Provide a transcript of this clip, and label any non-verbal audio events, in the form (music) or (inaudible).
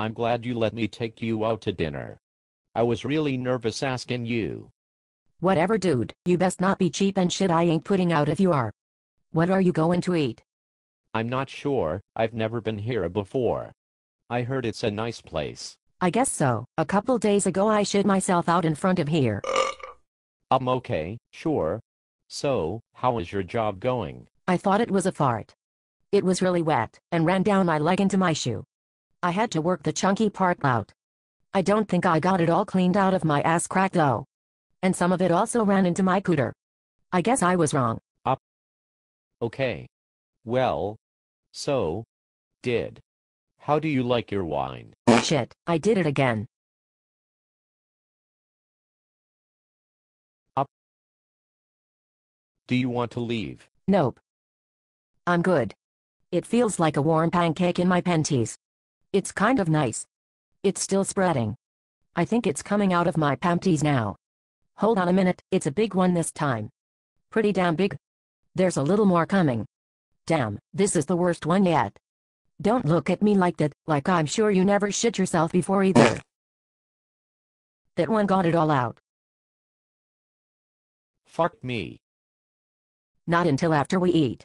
I'm glad you let me take you out to dinner. I was really nervous asking you. Whatever dude, you best not be cheap and shit I ain't putting out if you are. What are you going to eat? I'm not sure, I've never been here before. I heard it's a nice place. I guess so. A couple days ago I shit myself out in front of here. I'm (sniffs) um, okay, sure. So, how is your job going? I thought it was a fart. It was really wet, and ran down my leg into my shoe. I had to work the chunky part out. I don't think I got it all cleaned out of my ass crack though. And some of it also ran into my cooter. I guess I was wrong. Uh, okay. Well. So. Did. How do you like your wine? Shit, I did it again. Up. do you want to leave? Nope. I'm good. It feels like a warm pancake in my panties. It's kind of nice. It's still spreading. I think it's coming out of my panties now. Hold on a minute, it's a big one this time. Pretty damn big. There's a little more coming. Damn, this is the worst one yet. Don't look at me like that, like I'm sure you never shit yourself before either. (coughs) that one got it all out. Fuck me. Not until after we eat.